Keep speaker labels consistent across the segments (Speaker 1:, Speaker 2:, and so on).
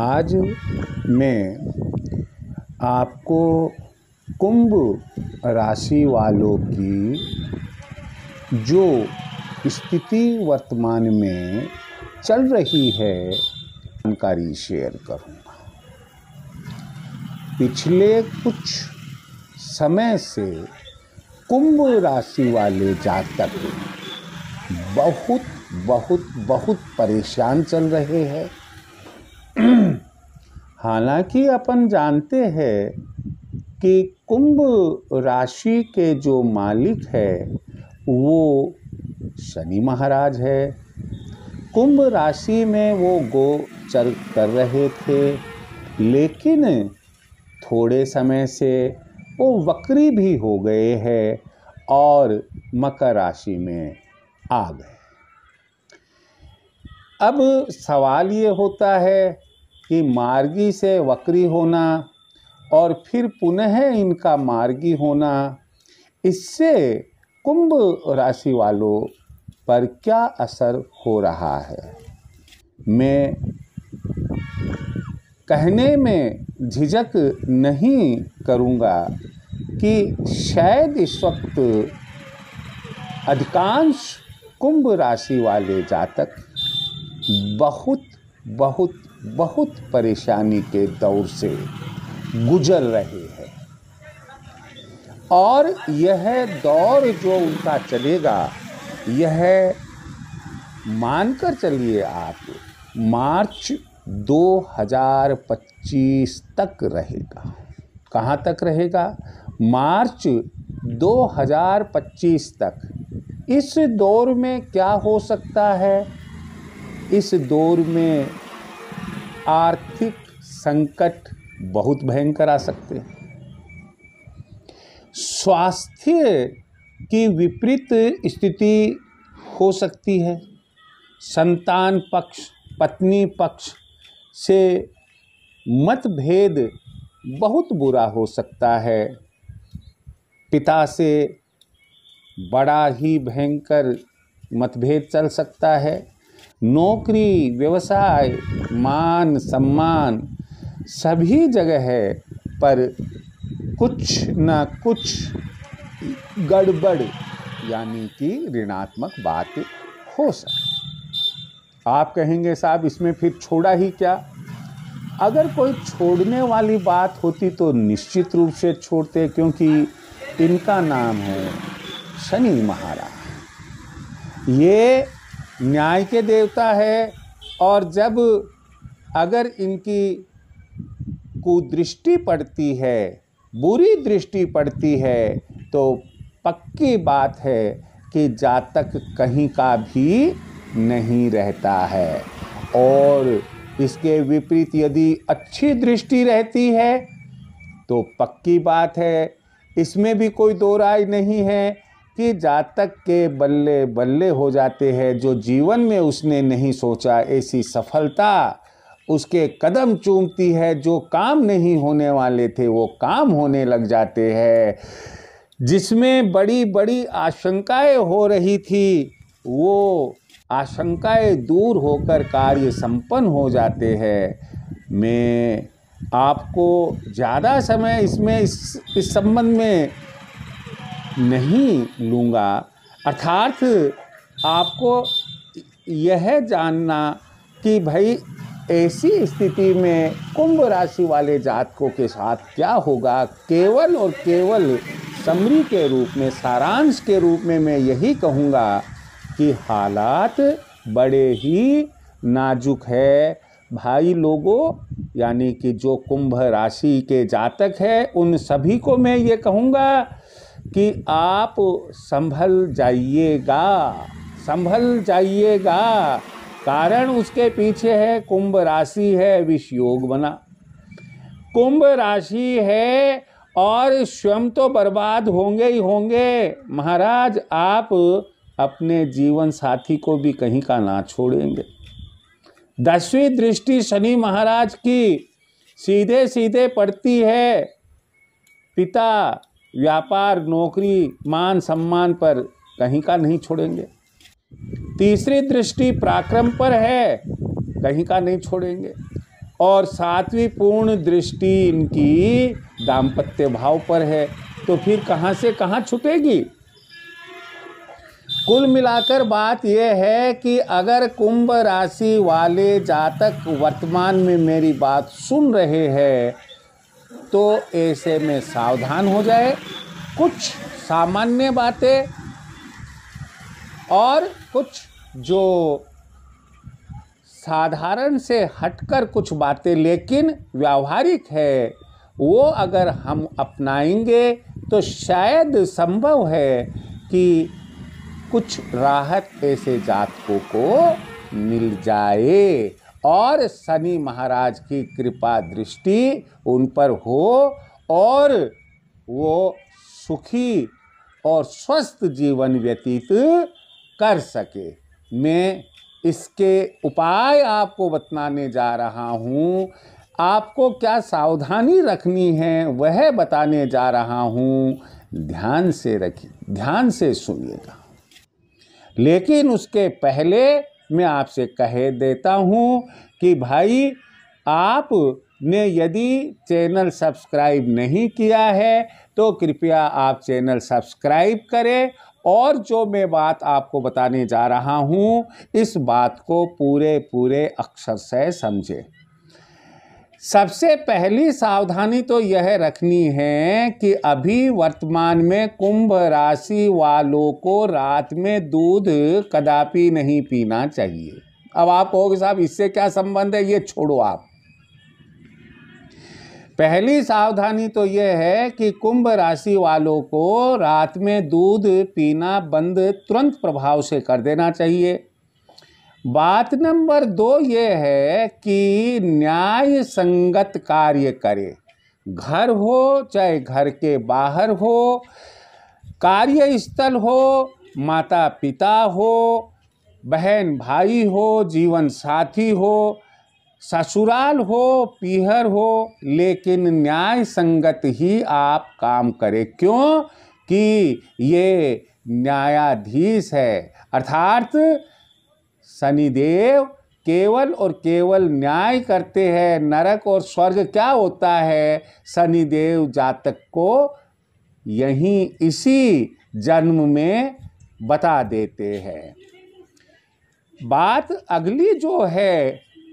Speaker 1: आज मैं आपको कुंभ राशि वालों की जो स्थिति वर्तमान में चल रही है जानकारी शेयर करूंगा पिछले कुछ समय से कुंभ राशि वाले जातक बहुत बहुत बहुत परेशान चल रहे हैं हालांकि अपन जानते हैं कि कुंभ राशि के जो मालिक है वो शनि महाराज है कुंभ राशि में वो गोचर कर रहे थे लेकिन थोड़े समय से वो वक्री भी हो गए हैं और मकर राशि में आ गए अब सवाल ये होता है कि मार्गी से वक्री होना और फिर पुनः इनका मार्गी होना इससे कुंभ राशि वालों पर क्या असर हो रहा है मैं कहने में झिझक नहीं करूँगा कि शायद इस वक्त अधिकांश कुंभ राशि वाले जातक बहुत बहुत बहुत परेशानी के दौर से गुजर रहे हैं और यह दौर जो उनका चलेगा यह मानकर चलिए आप मार्च 2025 तक रहेगा कहाँ तक रहेगा मार्च 2025 तक इस दौर में क्या हो सकता है इस दौर में आर्थिक संकट बहुत भयंकर आ सकते हैं स्वास्थ्य की विपरीत स्थिति हो सकती है संतान पक्ष पत्नी पक्ष से मतभेद बहुत बुरा हो सकता है पिता से बड़ा ही भयंकर मतभेद चल सकता है नौकरी व्यवसाय मान सम्मान सभी जगह है पर कुछ न कुछ गड़बड़ यानी कि ऋणात्मक बात हो सके आप कहेंगे साहब इसमें फिर छोड़ा ही क्या अगर कोई छोड़ने वाली बात होती तो निश्चित रूप से छोड़ते क्योंकि इनका नाम है शनि महाराज ये न्याय के देवता है और जब अगर इनकी कुदृष्टि पड़ती है बुरी दृष्टि पड़ती है तो पक्की बात है कि जातक कहीं का भी नहीं रहता है और इसके विपरीत यदि अच्छी दृष्टि रहती है तो पक्की बात है इसमें भी कोई दो राय नहीं है कि जातक के बल्ले बल्ले हो जाते हैं जो जीवन में उसने नहीं सोचा ऐसी सफलता उसके कदम चूमती है जो काम नहीं होने वाले थे वो काम होने लग जाते हैं जिसमें बड़ी बड़ी आशंकाएं हो रही थी वो आशंकाएं दूर होकर कार्य संपन्न हो जाते हैं मैं आपको ज़्यादा समय इसमें इस इस संबंध में नहीं लूँगा अर्थात आपको यह जानना कि भाई ऐसी स्थिति में कुंभ राशि वाले जातकों के साथ क्या होगा केवल और केवल समरी के रूप में सारांश के रूप में मैं यही कहूँगा कि हालात बड़े ही नाजुक है भाई लोगों यानी कि जो कुंभ राशि के जातक है उन सभी को मैं ये कहूँगा कि आप संभल जाइएगा संभल जाइएगा कारण उसके पीछे है कुंभ राशि है विष योग बना कुंभ राशि है और स्वयं तो बर्बाद होंगे ही होंगे महाराज आप अपने जीवन साथी को भी कहीं का ना छोड़ेंगे दसवीं दृष्टि शनि महाराज की सीधे सीधे पड़ती है पिता व्यापार नौकरी मान सम्मान पर कहीं का नहीं छोड़ेंगे तीसरी दृष्टि पराक्रम पर है कहीं का नहीं छोड़ेंगे और सातवीं पूर्ण दृष्टि इनकी दाम्पत्य भाव पर है तो फिर कहाँ से कहाँ छुटेगी कुल मिलाकर बात यह है कि अगर कुंभ राशि वाले जातक वर्तमान में मेरी बात सुन रहे हैं तो ऐसे में सावधान हो जाए कुछ सामान्य बातें और कुछ जो साधारण से हटकर कुछ बातें लेकिन व्यावहारिक है वो अगर हम अपनाएंगे तो शायद संभव है कि कुछ राहत ऐसे जातकों को मिल जाए और शनि महाराज की कृपा दृष्टि उन पर हो और वो सुखी और स्वस्थ जीवन व्यतीत कर सके मैं इसके उपाय आपको बताने जा रहा हूँ आपको क्या सावधानी रखनी है वह बताने जा रहा हूँ ध्यान से रखिए ध्यान से सुनिएगा लेकिन उसके पहले मैं आपसे कह देता हूँ कि भाई आप ने यदि चैनल सब्सक्राइब नहीं किया है तो कृपया आप चैनल सब्सक्राइब करें और जो मैं बात आपको बताने जा रहा हूँ इस बात को पूरे पूरे अक्षर से समझें सबसे पहली सावधानी तो यह रखनी है कि अभी वर्तमान में कुंभ राशि वालों को रात में दूध कदापि नहीं पीना चाहिए अब आप कहोगे साहब इससे क्या संबंध है ये छोड़ो आप पहली सावधानी तो यह है कि कुंभ राशि वालों को रात में दूध पीना बंद तुरंत प्रभाव से कर देना चाहिए बात नंबर दो ये है कि न्याय संगत कार्य करे घर हो चाहे घर के बाहर हो कार्य स्थल हो माता पिता हो बहन भाई हो जीवन साथी हो ससुराल हो पीहर हो लेकिन न्याय संगत ही आप काम करें क्यों कि ये न्यायाधीश है अर्थात शनिदेव केवल और केवल न्याय करते हैं नरक और स्वर्ग क्या होता है शनिदेव जातक को यहीं इसी जन्म में बता देते हैं बात अगली जो है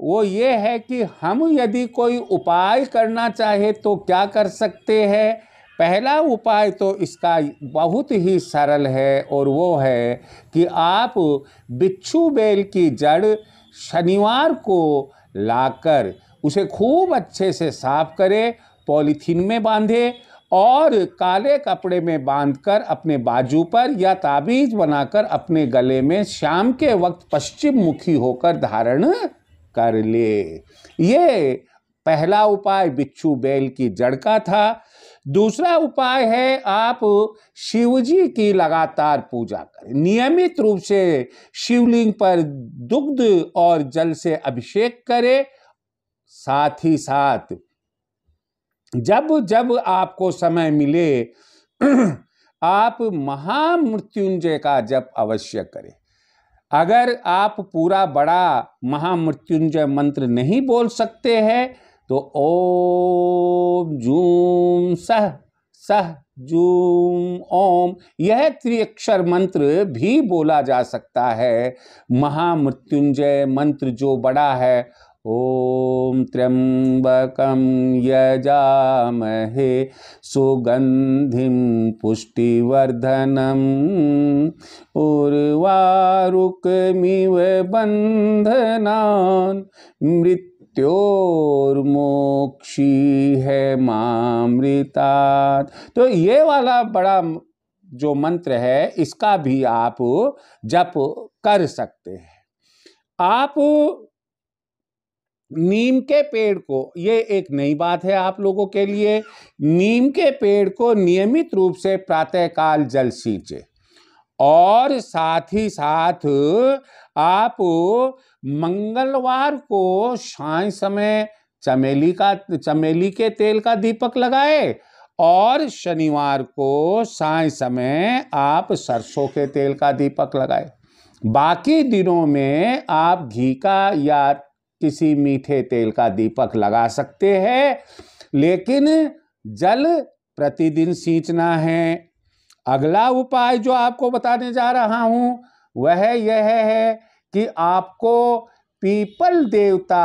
Speaker 1: वो ये है कि हम यदि कोई उपाय करना चाहे तो क्या कर सकते हैं पहला उपाय तो इसका बहुत ही सरल है और वो है कि आप बिच्छू बेल की जड़ शनिवार को लाकर उसे खूब अच्छे से साफ करें पॉलीथीन में बांधे और काले कपड़े में बांधकर अपने बाजू पर या ताबीज बनाकर अपने गले में शाम के वक्त पश्चिम मुखी होकर धारण कर ले ये पहला उपाय बिच्छू बेल की जड़ का था दूसरा उपाय है आप शिवजी की लगातार पूजा करें नियमित रूप से शिवलिंग पर दुग्ध और जल से अभिषेक करें साथ ही साथ जब जब आपको समय मिले आप महामृत्युंजय का जप अवश्य करें अगर आप पूरा बड़ा महामृत्युंजय मंत्र नहीं बोल सकते हैं तो ओम जूम सह सह जूम ओम यह त्रिअक्षर मंत्र भी बोला जा सकता है महामृत्युंजय मंत्र जो बड़ा है ओम त्र्यंबकम यजामहे सुगंधि पुष्टिवर्धनम उर्वारुकमिव बंधना मृत मृत्योर्मोक्षी है मामृता तो ये वाला बड़ा जो मंत्र है इसका भी आप जप कर सकते हैं आप नीम के पेड़ को ये एक नई बात है आप लोगों के लिए नीम के पेड़ को नियमित रूप से प्रातःकाल जल सींचे और साथ ही साथ आप मंगलवार को साय समय चमेली का चमेली के तेल का दीपक लगाए और शनिवार को साय समय आप सरसों के तेल का दीपक लगाए बाकी दिनों में आप घी का या किसी मीठे तेल का दीपक लगा सकते हैं लेकिन जल प्रतिदिन सींचना है अगला उपाय जो आपको बताने जा रहा हूँ वह यह है कि आपको पीपल देवता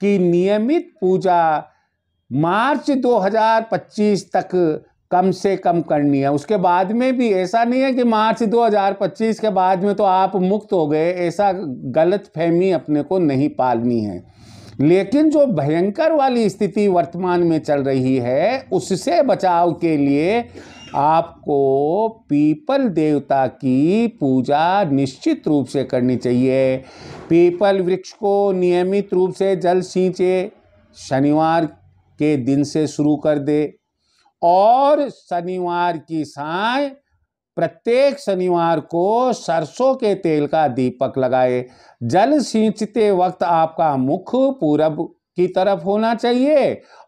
Speaker 1: की नियमित पूजा मार्च 2025 तक कम से कम करनी है उसके बाद में भी ऐसा नहीं है कि मार्च 2025 के बाद में तो आप मुक्त हो गए ऐसा गलत फहमी अपने को नहीं पालनी है लेकिन जो भयंकर वाली स्थिति वर्तमान में चल रही है उससे बचाव के लिए आपको पीपल देवता की पूजा निश्चित रूप से करनी चाहिए पीपल वृक्ष को नियमित रूप से जल सींचे शनिवार के दिन से शुरू कर दे और शनिवार की साय प्रत्येक शनिवार को सरसों के तेल का दीपक लगाए जल सींचते वक्त आपका मुख पूरब की तरफ होना चाहिए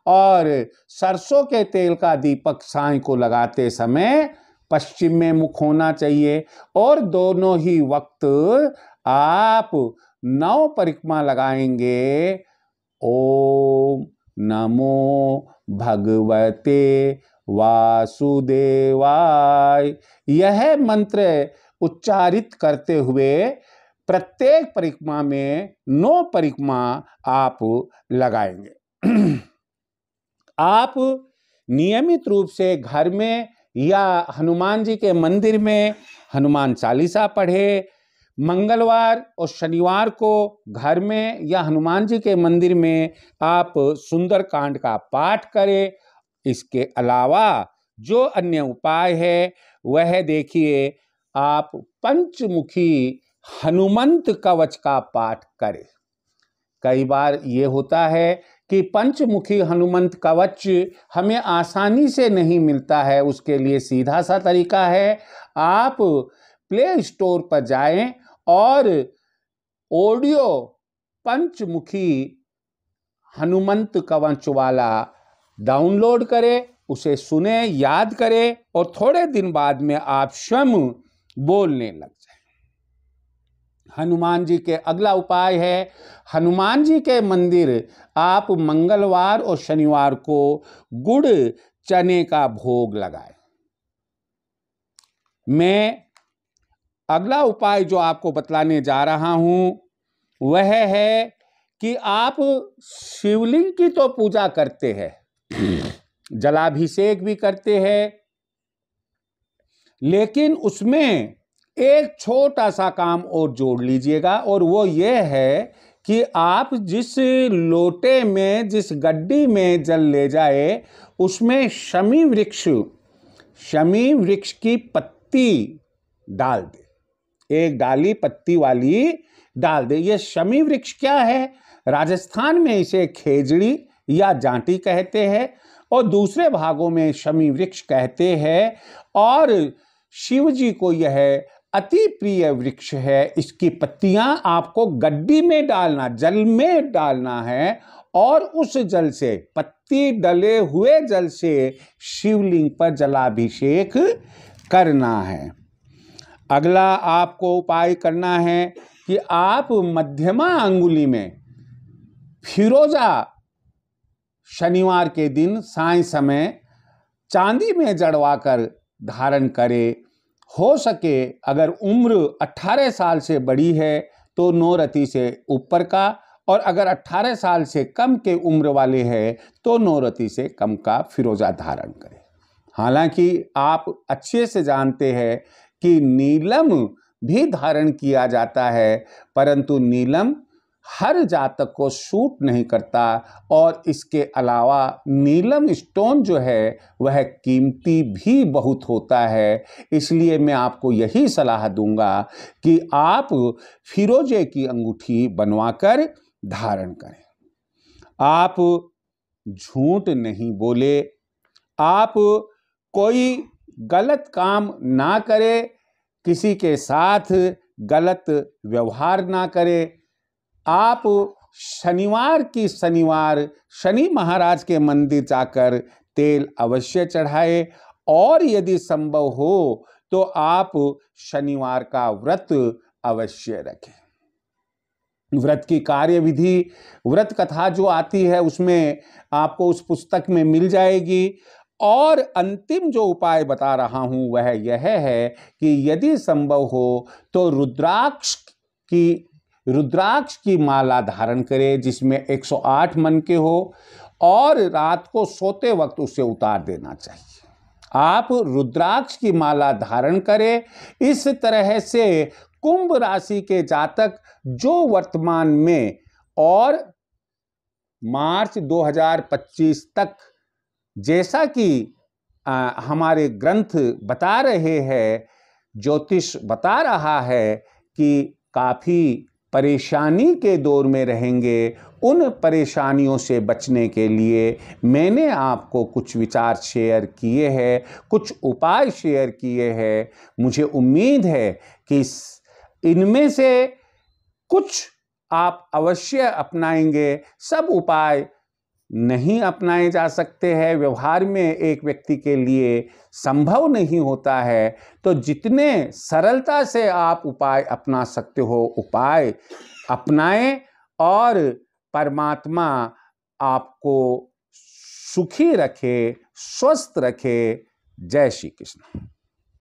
Speaker 1: और सरसों के तेल का दीपक साई को लगाते समय पश्चिम में मुख होना चाहिए और दोनों ही वक्त आप नौ परिक्रमा लगाएंगे ओम नमो भगवते वासुदेवाय यह मंत्र उच्चारित करते हुए प्रत्येक परिक्रमा में नौ परिक्रमा आप लगाएंगे आप नियमित रूप से घर में या हनुमान जी के मंदिर में हनुमान चालीसा पढ़े मंगलवार और शनिवार को घर में या हनुमान जी के मंदिर में आप सुंदर कांड का पाठ करें इसके अलावा जो अन्य उपाय है वह देखिए आप पंचमुखी हनुमंत कवच का पाठ करें कई बार ये होता है कि पंचमुखी हनुमंत कवच हमें आसानी से नहीं मिलता है उसके लिए सीधा सा तरीका है आप प्ले स्टोर पर जाएं और ऑडियो पंचमुखी हनुमंत कवच वाला डाउनलोड करें उसे सुने याद करें और थोड़े दिन बाद में आप स्वयं बोलने लगे हनुमान जी के अगला उपाय है हनुमान जी के मंदिर आप मंगलवार और शनिवार को गुड़ चने का भोग लगाएं मैं अगला उपाय जो आपको बतलाने जा रहा हूं वह है कि आप शिवलिंग की तो पूजा करते हैं जलाभिषेक भी करते हैं लेकिन उसमें एक छोटा सा काम और जोड़ लीजिएगा और वो ये है कि आप जिस लोटे में जिस गड्डी में जल ले जाए उसमें शमी वृक्ष शमी वृक्ष की पत्ती डाल दे एक डाली पत्ती वाली डाल दे ये शमी वृक्ष क्या है राजस्थान में इसे खेजड़ी या जांटी कहते हैं और दूसरे भागों में शमी वृक्ष कहते हैं और शिव जी को यह अति प्रिय वृक्ष है इसकी पत्तियां आपको गड्डी में डालना जल में डालना है और उस जल से पत्ती डले हुए जल से शिवलिंग पर जलाभिषेक करना है अगला आपको उपाय करना है कि आप मध्यमा अंगुली में फिरोजा शनिवार के दिन साय समय चांदी में जड़वा कर धारण करें हो सके अगर उम्र 18 साल से बड़ी है तो नौरथी से ऊपर का और अगर 18 साल से कम के उम्र वाले हैं तो रति से कम का फिरोज़ा धारण करें हालांकि आप अच्छे से जानते हैं कि नीलम भी धारण किया जाता है परंतु नीलम हर जातक को सूट नहीं करता और इसके अलावा नीलम स्टोन जो है वह कीमती भी बहुत होता है इसलिए मैं आपको यही सलाह दूंगा कि आप फिरोजे की अंगूठी बनवाकर धारण करें आप झूठ नहीं बोले आप कोई गलत काम ना करें किसी के साथ गलत व्यवहार ना करें आप शनिवार की शनिवार शनि महाराज के मंदिर जाकर तेल अवश्य चढ़ाए और यदि संभव हो तो आप शनिवार का व्रत अवश्य रखें व्रत की कार्यविधि व्रत कथा जो आती है उसमें आपको उस पुस्तक में मिल जाएगी और अंतिम जो उपाय बता रहा हूं वह यह है कि यदि संभव हो तो रुद्राक्ष की रुद्राक्ष की माला धारण करे जिसमें 108 मन के हो और रात को सोते वक्त उसे उतार देना चाहिए आप रुद्राक्ष की माला धारण करें इस तरह से कुंभ राशि के जातक जो वर्तमान में और मार्च 2025 तक जैसा कि हमारे ग्रंथ बता रहे हैं ज्योतिष बता रहा है कि काफ़ी परेशानी के दौर में रहेंगे उन परेशानियों से बचने के लिए मैंने आपको कुछ विचार शेयर किए हैं कुछ उपाय शेयर किए हैं मुझे उम्मीद है कि इनमें से कुछ आप अवश्य अपनाएंगे सब उपाय नहीं अपनाए जा सकते हैं व्यवहार में एक व्यक्ति के लिए संभव नहीं होता है तो जितने सरलता से आप उपाय अपना सकते हो उपाय अपनाएं और परमात्मा आपको सुखी रखे स्वस्थ रखे जय श्री कृष्ण